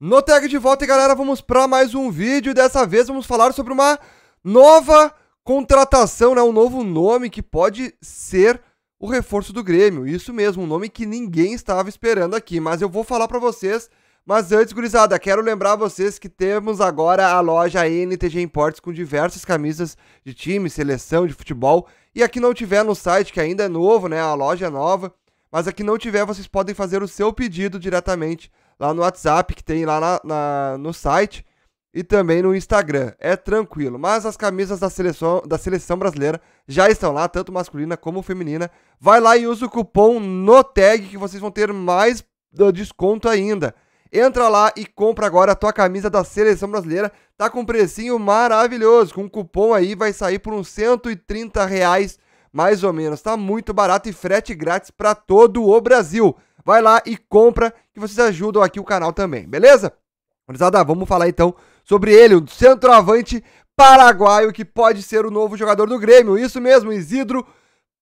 No tag de volta, galera, vamos para mais um vídeo. Dessa vez vamos falar sobre uma nova contratação, né? um novo nome que pode ser o reforço do Grêmio. Isso mesmo, um nome que ninguém estava esperando aqui, mas eu vou falar para vocês. Mas antes, gurizada, quero lembrar vocês que temos agora a loja NTG Imports com diversas camisas de time, seleção, de futebol. E aqui não tiver no site, que ainda é novo, né? A loja é nova. Mas aqui não tiver, vocês podem fazer o seu pedido diretamente lá no WhatsApp, que tem lá na, na, no site e também no Instagram. É tranquilo. Mas as camisas da seleção, da seleção brasileira já estão lá, tanto masculina como feminina. Vai lá e usa o cupom no tag que vocês vão ter mais ah, desconto ainda. Entra lá e compra agora a tua camisa da seleção brasileira. Tá com um precinho maravilhoso. Com um cupom aí vai sair por uns 130 reais, mais ou menos. Tá muito barato e frete grátis para todo o Brasil. Vai lá e compra, que vocês ajudam aqui o canal também, beleza? Gurizada, vamos falar então sobre ele, o centroavante paraguaio que pode ser o novo jogador do Grêmio. Isso mesmo, Isidro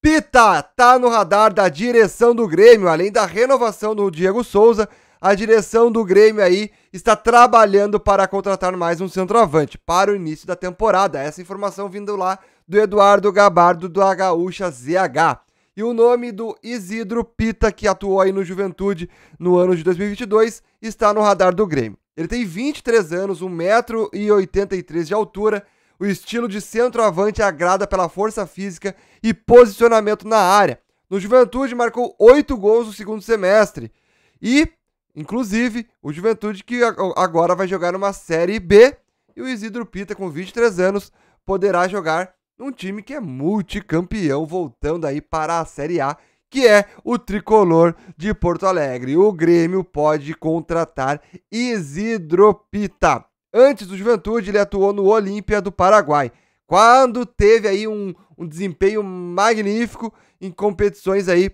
Pita tá no radar da direção do Grêmio, além da renovação do Diego Souza, a direção do Grêmio aí está trabalhando para contratar mais um centroavante para o início da temporada. Essa informação vindo lá do Eduardo Gabardo da Gaúcha ZH. E o nome do Isidro Pita, que atuou aí no Juventude no ano de 2022, está no radar do Grêmio. Ele tem 23 anos, 1,83m de altura, o estilo de centroavante agrada pela força física e posicionamento na área. No Juventude marcou 8 gols no segundo semestre. E, inclusive, o Juventude que agora vai jogar uma Série B e o Isidro Pita, com 23 anos, poderá jogar num time que é multicampeão, voltando aí para a Série A, que é o tricolor de Porto Alegre. O Grêmio pode contratar Isidropita. Antes do Juventude, ele atuou no Olímpia do Paraguai, quando teve aí um, um desempenho magnífico em competições aí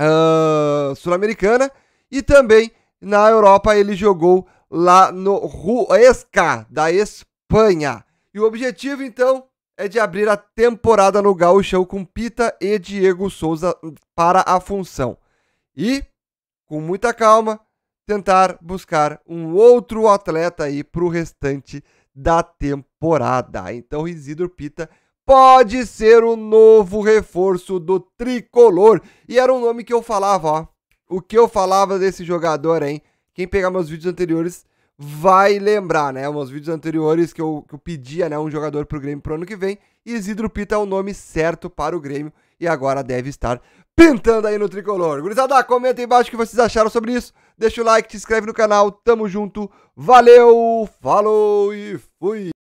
uh, sul-americana e também na Europa ele jogou lá no Ruesca da Espanha. E o objetivo então é de abrir a temporada no Gauchão com Pita e Diego Souza para a função. E, com muita calma, tentar buscar um outro atleta aí para o restante da temporada. Então, Isidro Pita pode ser o novo reforço do tricolor. E era um nome que eu falava, ó. O que eu falava desse jogador, hein? Quem pegar meus vídeos anteriores vai lembrar, né? Uns vídeos anteriores que eu, que eu pedia, né? Um jogador pro Grêmio pro ano que vem. E Isidro Pita é o nome certo para o Grêmio. E agora deve estar pintando aí no tricolor. Gurizada, comenta aí embaixo o que vocês acharam sobre isso. Deixa o like, se inscreve no canal. Tamo junto. Valeu, falou e fui!